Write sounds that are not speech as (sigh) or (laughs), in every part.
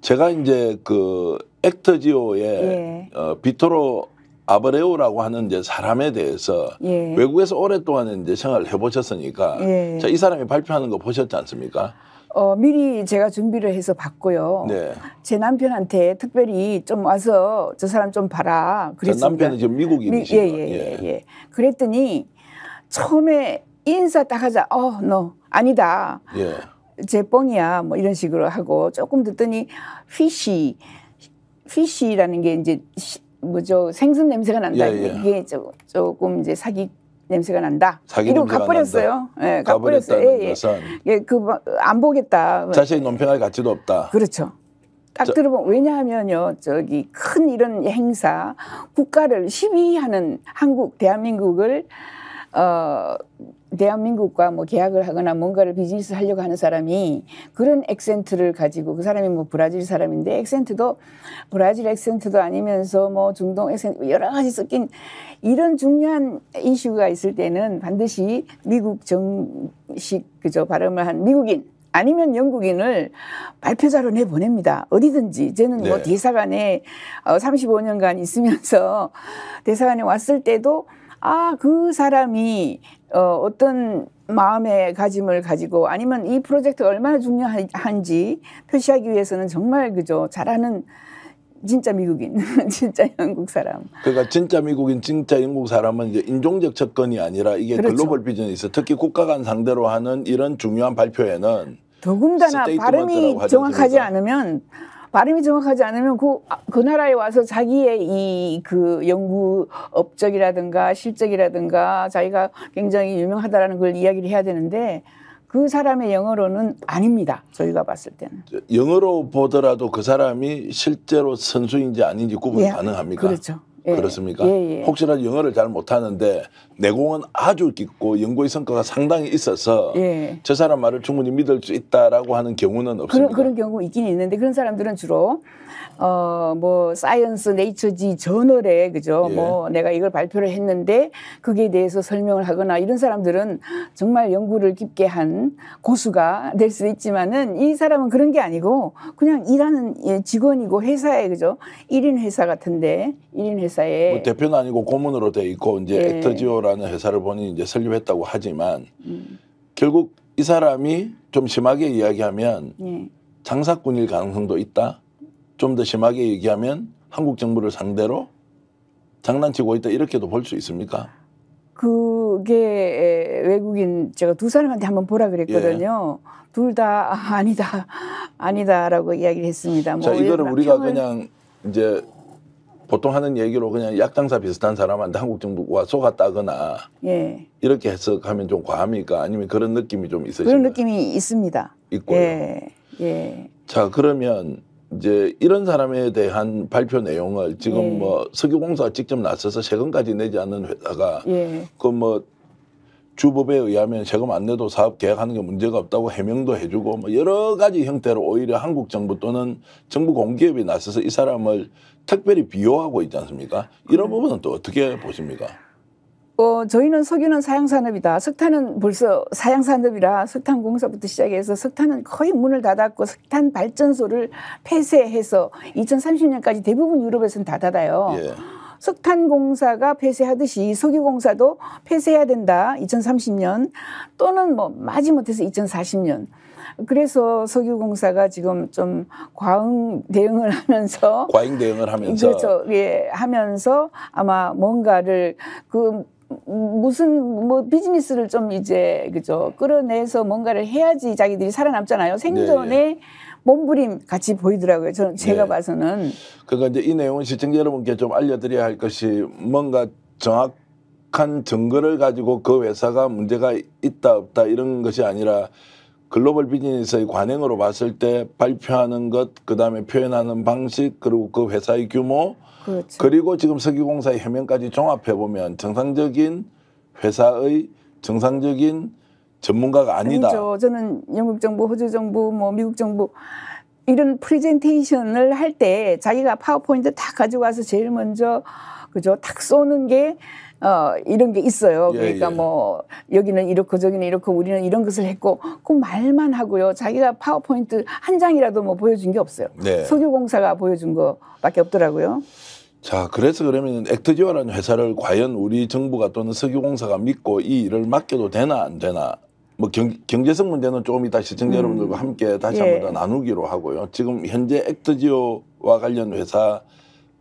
제가 이제 그 액터지오의 예. 어, 비토로 아브레오라고 하는 이제 사람에 대해서 예. 외국에서 오랫동안 이제 생활을 해보셨으니까 예. 자, 이 사람이 발표하는 거 보셨지 않습니까? 어, 미리 제가 준비를 해서 봤고요. 네. 제 남편한테 특별히 좀 와서 저 사람 좀 봐라. 그랬습니다. 남편은 지금 미국인이시죠? 미, 예, 예, 예, 예. 그랬더니 처음에 인사 딱 하자. 어, 너 아니다. 예. 제뽕이야 뭐 이런 식으로 하고 조금 듣더니 피쉬 피쉬라는 게 이제 뭐죠 생선 냄새가 난다 예, 예. 이게 조금 이제 사기 냄새가 난다. 이러고 가버렸어요. 예, 네, 가버렸어요. 예, 예. 예, 그안 뭐, 보겠다. 자세히 논평할 가치도 없다. 그렇죠. 딱 저, 들어보면 왜냐하면요 저기 큰 이런 행사 국가를 시위하는 한국 대한민국을 어, 대한민국과 뭐 계약을 하거나 뭔가를 비즈니스 하려고 하는 사람이 그런 액센트를 가지고 그 사람이 뭐 브라질 사람인데 액센트도 브라질 액센트도 아니면서 뭐 중동 액센트 뭐 여러 가지 섞인 이런 중요한 이슈가 있을 때는 반드시 미국 정식 그저 발음을 한 미국인 아니면 영국인을 발표자로 내보냅니다. 어디든지. 저는 뭐 네. 뭐 대사관에 35년간 어, 있으면서 (laughs) 대사관에 왔을 때도 아, 그 사람이 어, 어떤 마음의 가짐을 가지고 아니면 이프로젝트 얼마나 중요한지 표시하기 위해서는 정말 그죠. 잘하는 진짜 미국인, (laughs) 진짜 영국 사람. 그러니까 진짜 미국인, 진짜 영국 사람은 이제 인종적 접근이 아니라 이게 그렇죠. 글로벌 비즈니스, 특히 국가 간 상대로 하는 이런 중요한 발표에는 더군다나 발음이 정확하지 그러니까. 않으면 발음이 정확하지 않으면 그, 아, 그 나라에 와서 자기의 이 그 연구 업적이라든가 실적이라든가 자기가 굉장히 유명하다라는 걸 이야기를 해야 되는데 그 사람의 영어로는 아닙니다. 저희가 봤을 때는. 영어로 보더라도 그 사람이 실제로 선수인지 아닌지 구분 예, 가능합니까? 그렇죠. 예, 그렇습니까? 예, 예. 혹시라도 영어를 잘 못하는데 내공은 아주 깊고 연구의 성과가 상당히 있어서 예. 저 사람 말을 충분히 믿을 수 있다라고 하는 경우는 없습니다. 그런, 그런 경우 있긴 있는데 그런 사람들은 주로 어뭐 사이언스 네이처지 저널에 그죠 예. 뭐 내가 이걸 발표를 했는데 그게 대해서 설명을 하거나 이런 사람들은 정말 연구를 깊게 한 고수가 될 수 있지만은 이 사람은 그런 게 아니고 그냥 일하는 예, 직원이고 회사에 그죠 일인 회사 같은데 일인 회사에 뭐 대표는 아니고 고문으로 돼 있고 이제 예. 액터지오라 라는 회사를 본인이 이제 설립했다고 하지만 음. 결국 이 사람이 좀 심하게 이야기하면 예. 장사꾼일 가능성도 있다. 좀 더 심하게 얘기하면 한국 정부를 상대로 장난치고 있다 이렇게도 볼 수 있습니까? 그게 외국인 제가 두 사람한테 한번 보라 그랬거든요. 예. 둘다 아, 니다 아니다라고 이야기를 했습니다. 뭐 자 이거를 우리가 평을... 그냥 이제 보통 하는 얘기로 그냥 약당사 비슷한 사람한테 한국 정부와 속았다거나 예. 이렇게 해석하면 좀 과합니까? 아니면 그런 느낌이 좀 있으신가요? 그런 느낌이 있습니다. 있고요. 예. 예. 자 그러면 이제 이런 사람에 대한 발표 내용을 지금 예. 뭐 석유공사가 직접 나서서 세금까지 내지 않는 회사가 예. 그뭐 주법에 의하면 세금 안 내도 사업 계약하는게 문제가 없다고 해명도 해주고 뭐 여러 가지 형태로 오히려 한국 정부 또는 정부 공기업이 나서서 이 사람을 특별히 비호하고 있지 않습니까? 이런 네. 부분은 또 어떻게 보십니까? 어, 저희는 석유는 사양산업이다. 석탄은 벌써 사양산업이라 석탄 공사부터 시작해서 석탄은 거의 문을 닫았고 석탄 발전소를 폐쇄해서 2030년까지 대부분 유럽에서는 다 닫아요. 예. 석탄공사가 폐쇄하듯이 석유공사도 폐쇄해야 된다. 2030년 또는 뭐 마지못해서 2040년. 그래서 석유공사가 지금 좀 과잉 대응을 하면서 (laughs) 과잉 대응을 하면서 그렇죠. 예, 하면서 아마 뭔가를 그 무슨 뭐 비즈니스를 좀 이제 그죠 끌어내서 뭔가를 해야지 자기들이 살아남잖아요. 생존에 네. 예. 몸부림 같이 보이더라고요. 저는 제가 네. 봐서는. 그러니까 이제 이 내용은 시청자 여러분께 좀 알려드려야 할 것이 뭔가 정확 한 증거를 가지고 그 회사가 문제가 있다 없다 이런 것이 아니라 글로벌 비즈니스의 관행으로 봤을 때 발표하는 것, 그 다음에 표현하는 방식, 그리고 그 회사의 규모, 그렇죠. 그리고 지금 석유공사의 해명까지 종합해 보면 정상적인 회사의 정상적인 전문가가 아니다. 아니죠. 그렇죠. 저는 영국 정부, 호주 정부, 뭐 미국 정부 이런 프레젠테이션을 할 때 자기가 파워포인트 다 가져와서 제일 먼저 그죠 탁 쏘는 게 어, 이런 게 있어요. 예, 그러니까 예, 예. 뭐, 여기는 이렇고 저기는 이렇고 우리는 이런 것을 했고 꼭 말만 하고요. 자기가 파워포인트 한 장이라도 뭐 보여준 게 없어요. 네. 석유공사가 보여준 거밖에 없더라고요. 자, 그래서 그러면 액트지오라는 회사를 과연 우리 정부가 또는 석유공사가 믿고 이 일을 맡겨도 되나 안 되나 뭐 경, 제성 문제는 조금 이따 시청자 음. 여러분들과 함께 다시 예. 한번 더 나누기로 하고요. 지금 현재 액트지오와 관련 회사와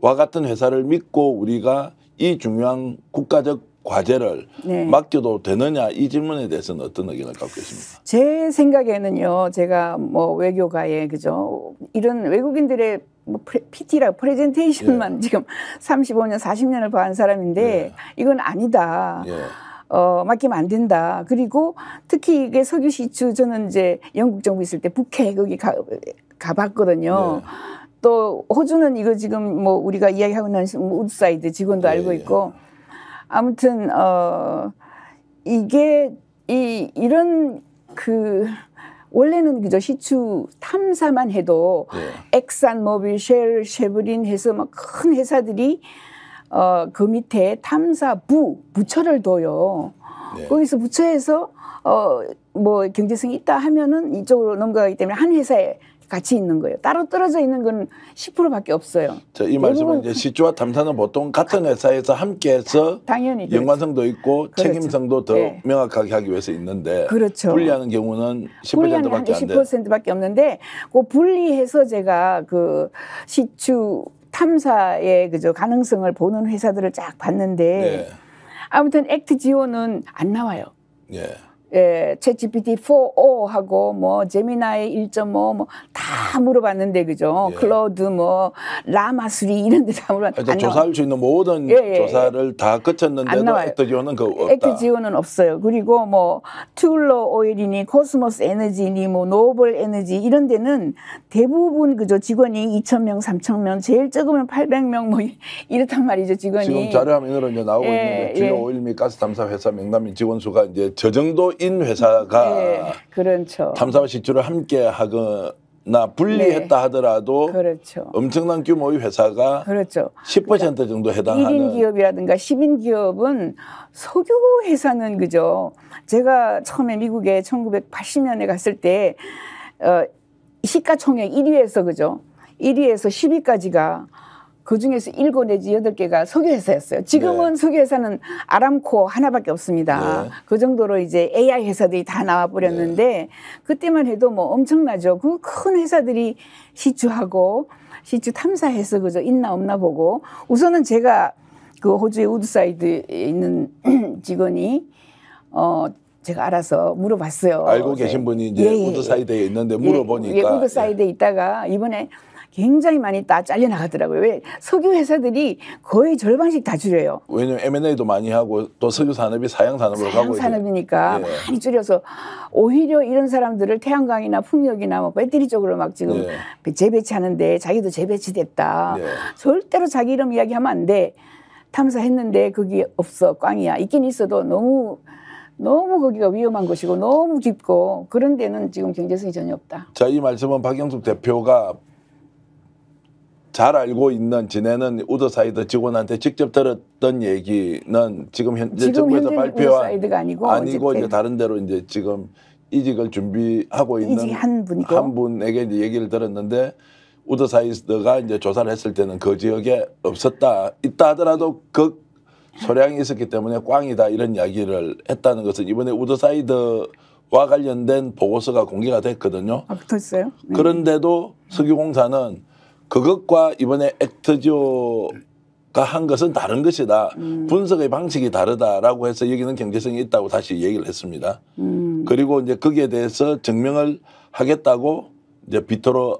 같은 회사를 믿고 우리가 이 중요한 국가적 과제를 네. 맡겨도 되느냐 이 질문에 대해서는 어떤 의견을 갖고 계십니까? 제 생각에는요. 제가 뭐 외교가에 그죠 이런 외국인들의 뭐프 PT라 프레젠테이션만 예. 지금 35년 40년을 봐한 사람인데 예. 이건 아니다. 예. 어, 맡기면 안 된다. 그리고 특히 이게 석유 시추 저는 이제 영국 정부 있을 때 북해 거기 가, 가봤거든요. 네. 또 호주는 이거 지금 뭐 우리가 이야기하고 있는 뭐 우드사이드 직원도 네. 알고 예. 있고 아무튼 어 이게 이 이런 그 원래는 그죠 시추 탐사만 해도 네. 예. 엑산 모빌, 쉘, 쉐브린 해서 막 큰 회사들이 어, 그 밑에 탐사부, 부처를 둬요. 네. 거기서 부처에서 어, 뭐 경제성이 있다 하면은 이쪽으로 넘어가기 때문에 한 회사에 같이 있는 거예요. 따로 떨어져 있는 건 10%밖에 없어요. 자, 이 말씀은 이제 시주와 탐사는 보통 같은 회사에서 함께해서 당연히 그렇죠. 연관성도 그렇죠. 있고 그렇죠. 책임성도 더 네. 명확하게 하기 위해서 있는데 그렇죠. 분리하는 경우는 10%밖에 안 돼요. 10%밖에 없는데 그 분리해서 제가 그 시추 탐사의 그저 가능성을 보는 회사들을 쫙 봤는데 네. 아무튼 액트 지원은 안 나와요. 예. 예, 챗GPT 4.0하고 뭐 제미나의 1.5 뭐 다 물어봤는데 그죠? 예. 클로드 뭐 라마 3 이런 데 다 물어봤는데 그러니까 조사할 수 있는 모든 예, 예, 예. 조사를 다 거쳤는데도 액트지오는 그 없다. 액트지오는 없어요. 그리고 뭐툴로 오일이니 코스모스 에너지니 뭐 노블 에너지 이런 데는 대부분 그죠 직원이 2천 명, 3천 명, 제일 적으면 800명 뭐 (laughs) 이렇단 말이죠 직원이. 지금 자료화면으로 이제 나오고 예, 있는데 주요 오일 및 가스 탐사 회사 명단및 직원 수가 이제 저 정도 인 회사가 네, 그렇죠. 탐사와 실주를 함께 하거나 분리했다 네. 하더라도 그렇죠. 엄청난 규모의 회사가 그렇죠. 10% 그러니까 정도 해당하는 1인 기업이라든가 10인 기업은 석유 회사는 그죠. 제가 처음에 미국에 1980년에 갔을 때 어, 시가총액 1위에서 그죠. 1위에서 10위까지가 그 중에서 일곱 내지 여덟 개가 석유회사였어요. 지금은 네. 석유회사는 아람코 하나밖에 없습니다. 네. 그 정도로 이제 AI 회사들이 다 나와버렸는데 네. 그때만 해도 뭐 엄청나죠. 그 큰 회사들이 시추하고 시추 탐사해서 그저 있나 없나 보고 우선은 제가 그 호주의 우드사이드에 있는 (clears throat) 직원이 어 제가 알아서 물어봤어요. 알고 계신 네. 분이 이제 예, 예, 예. 우드사이드에 예, 있는데 물어보니까 예, 우드사이드에 예. 있다가 이번에 굉장히 많이 다 잘려나가더라고요. 왜 석유 회사들이 거의 절반씩 다 줄여요. 왜냐면 M&A도 많이 하고 또 석유 산업이 사양 산업으로 사양 산업이니까 예. 많이 줄여서 오히려 이런 사람들을 태양광이나 풍력이나 뭐 배터리 쪽으로 막 지금 예. 그 재배치하는데 자기도 재배치됐다. 예. 절대로 자기 이름 이야기하면 안 돼. 탐사했는데 거기 없어 꽝이야. 있긴 있어도 너무 너무 거기가 위험한 곳이고 너무 깊고 그런 데는 지금 경제성이 전혀 없다. 자, 이 말씀은 박영숙 대표가 잘 알고 있는 지내는 우드사이드 직원한테 직접 들었던 얘기는 지금 현재 지금 정부에서 발표한 우드사이드가 아니고, 아니고 이제 다른 데로 이제 지금 이직을 준비하고 있는 한, 분이고. 한 분에게 이제 얘기를 들었는데 우드사이드가 이제 조사를 했을 때는 그 지역에 없었다 있다 하더라도 그 소량이 있었기 때문에 꽝이다 이런 이야기를 했다는 것은 이번에 우드사이드 와 관련된 보고서가 공개가 됐거든요. 아, 붙었어요? 네. 그런데도 석유공사는 그것과 이번에 액트조가 한 것은 다른 것이다. 음. 분석의 방식이 다르다라고 해서 여기는 경제성이 있다고 다시 얘기를 했습니다. 음. 그리고 이제 거기에 대해서 증명을 하겠다고 이제 비토로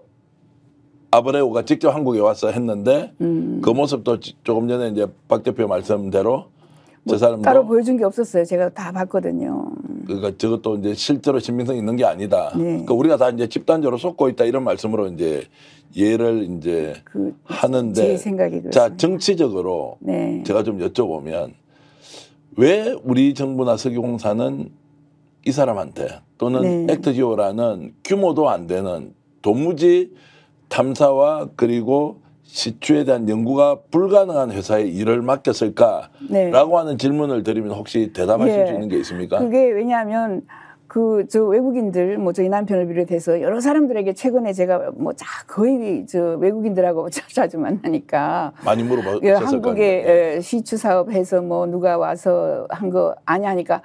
아브레오가 직접 한국에 와서 했는데 음. 그 모습도 조금 전에 이제 박 대표 말씀대로 뭐 사람도 따로 보여준 게 없었어요. 제가 다 봤거든요. 음. 그러니까 저것도 이제 실제로 신빙성 있는 게 아니다. 네. 그러니까 우리가 다 이제 집단적으로 속고 있다 이런 말씀으로 이제 예를 이제 그 하는데 제 생각이 자 정치적으로 네. 제가 좀 여쭤보면 왜 우리 정부나 석유공사는 이 사람한테 또는 네. 액트지오라는 규모도 안 되는 도무지 탐사와 그리고 시추에 대한 연구가 불가능한 회사에 일을 맡겼을까라고 네. 하는 질문을 드리면 혹시 대답하실 네. 수 있는 게 있습니까? 그게 왜냐하면 그 저 외국인들 뭐 저희 남편을 비롯해서 여러 사람들에게 최근에 제가 뭐 자 거의 저 외국인들하고 (laughs) 자주 만나니까 많이 물어봤을 예, 한국에 예, 시추 사업해서 뭐 누가 와서 한 거 아니 하니까.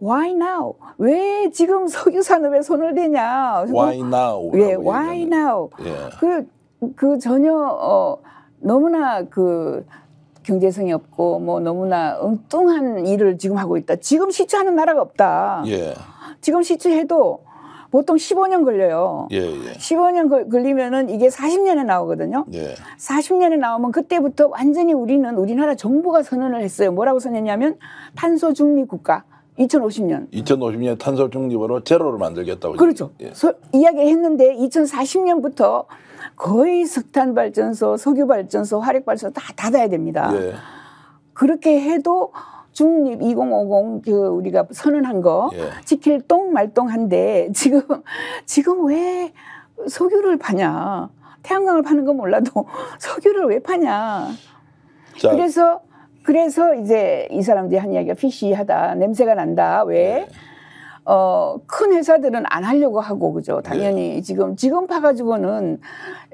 Why now? 왜 지금 석유 산업에 손을 대냐? Why now? 예, why now? 예. 그그 전혀 어, 너무나 그 경제성이 없고 뭐 너무나 엉뚱한 일을 지금 하고 있다. 지금 시추하는 나라가 없다. 예. 지금 시추해도 보통 15년 걸려요. 예, 예. 15년 걸, 리면은 이게 40년에 나오거든요. 예. 40년에 나오면 그때부터 완전히 우리는 우리나라 정부가 선언을 했어요. 뭐라고 선언했냐면 탄소 중립 국가. 2050년. 2050년 탄소 중립으로 제로를 만들겠다고. 그렇죠. 예. 서, 이야기했는데 2040년부터 거의 석탄 발전소, 석유 발전소, 화력 발전소 다 닫아야 됩니다. 예. 그렇게 해도 중립 2050 그 우리가 선언한 거 예. 지킬 똥 말똥한데 지금 지금 왜 석유를 파냐? 태양광을 파는 건 몰라도 (laughs) 석유를 왜 파냐? 자. 그래서 그래서 이제 이 사람들이 한 이야기가 피쉬하다, 냄새가 난다. 왜? 네. 어, 큰 회사들은 안 하려고 하고, 그죠. 네. 당연히 네. 지금, 지금 파가지고는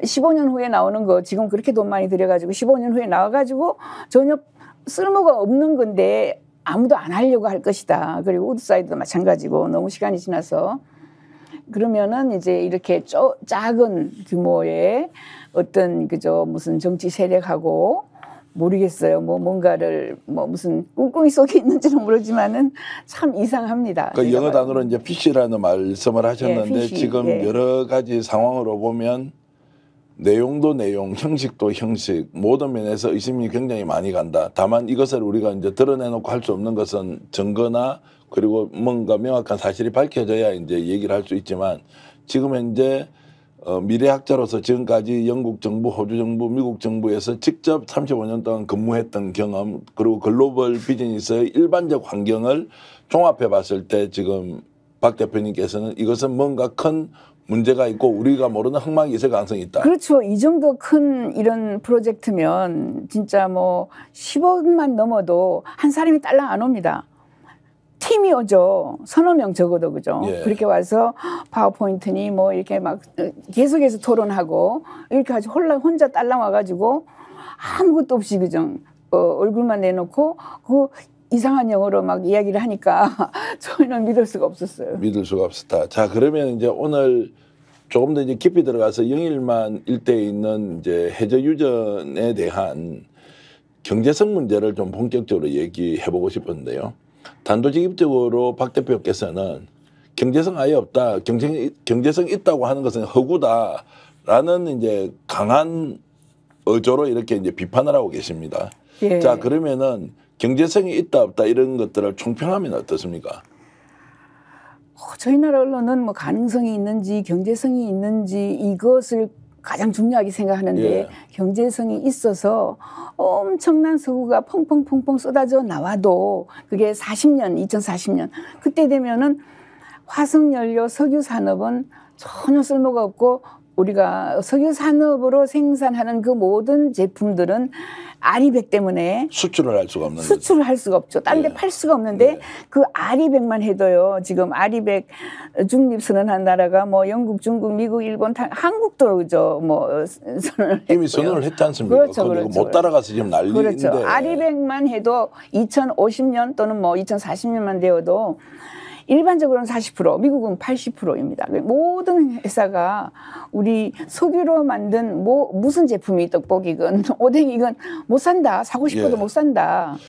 15년 후에 나오는 거, 지금 그렇게 돈 많이 들여가지고 15년 후에 나와가지고 전혀 쓸모가 없는 건데 아무도 안 하려고 할 것이다. 그리고 우드사이드도 마찬가지고 너무 시간이 지나서 그러면은 이제 이렇게 쪼, 작은 규모의 어떤 그죠 무슨 정치 세력하고 모르겠어요. 뭐 뭔가를 뭐 무슨 꿍꿍이 속에 있는지는 모르지만은 참 이상합니다. 그 그러니까 영어 단어로 이제 피시라는 말씀을 하셨는데 예, 지금 예. 여러 가지 상황으로 보면 내용도 내용, 형식도 형식, 모든 면에서 의심이 굉장히 많이 간다. 다만 이것을 우리가 이제 드러내놓고 할 수 없는 것은 증거나 그리고 뭔가 명확한 사실이 밝혀져야 이제 얘기를 할 수 있지만 지금 현재 어, 미래학자로서 지금까지 영국 정부, 호주 정부, 미국 정부에서 직접 35년 동안 근무했던 경험, 그리고 글로벌 비즈니스의 일반적 환경을 종합해 봤을 때 지금 박 대표님께서는 이것은 뭔가 큰 문제가 있고 우리가 모르는 흥망이 있을 가능성이 있다. 그렇죠. 이 정도 큰 이런 프로젝트면 진짜 뭐 10억만 넘어도 한 사람이 딸랑 안 옵니다. 팀이 오죠. 서너 명 적어도 그죠. 예. 그렇게 와서 파워포인트니 뭐 이렇게 막 계속해서 토론하고 이렇게 아주 혼란 혼자 딸랑 와가지고 아무것도 없이 그죠. 어, 얼굴만 내놓고 그 이상한 영어로 막 이야기를 하니까 (laughs) 저희는 믿을 수가 없었어요. 믿을 수가 없었다. 자 그러면 이제 오늘 조금 더 이제 깊이 들어가서 영일만 일대에 있는 이제 해저 유전에 대한 경제성 문제를 좀 본격적으로 얘기해보고 싶은데요. 단도직입적으로 박 대표께서는 경제성 아예 없다, 경쟁, 경제성 있다고 하는 것은 허구다라는 이제 강한 어조로 이렇게 이제 비판을 하고 계십니다. 예. 자, 그러면은 경제성이 있다 없다 이런 것들을 총평하면 어떻습니까? 어, 저희 나라 언론은 뭐 가능성이 있는지 경제성이 있는지 이것을 가장 중요하게 생각하는데 예. 경제성이 있어서 엄청난 서구가 펑펑펑펑 쏟아져 나와도 그게 40년, 2040년 그때 되면은 화석연료 석유 산업은 전혀 쓸모가 없고 우리가 석유 산업으로 생산하는 그 모든 제품들은 아리백 때문에 수출을 할 수가 없는 수출을 할 수가 없죠. 딴 데팔 예. 네. 수가 없는데 네. 그 아리백만 해도요. 지금 아리백 중립 선언한 나라가 뭐 영국, 중국, 미국, 일본, 타, 한국도 그죠. 뭐 선언을 이미 했고요. 선언을 했지 않습니까? 그렇죠, 그렇죠. 못 따라가서 지금 난리인데. 그렇죠. 아리백만 해도 2050년 또는 뭐 2040년만 되어도 일반적으로는 40%, 미국은 80%입니다. 그 모든 회사가 우리 석유로 만든 뭐 무슨 제품이 떡볶이건 (laughs) 오뎅이건 못 산다. 사고 싶어도 예. 못 산다.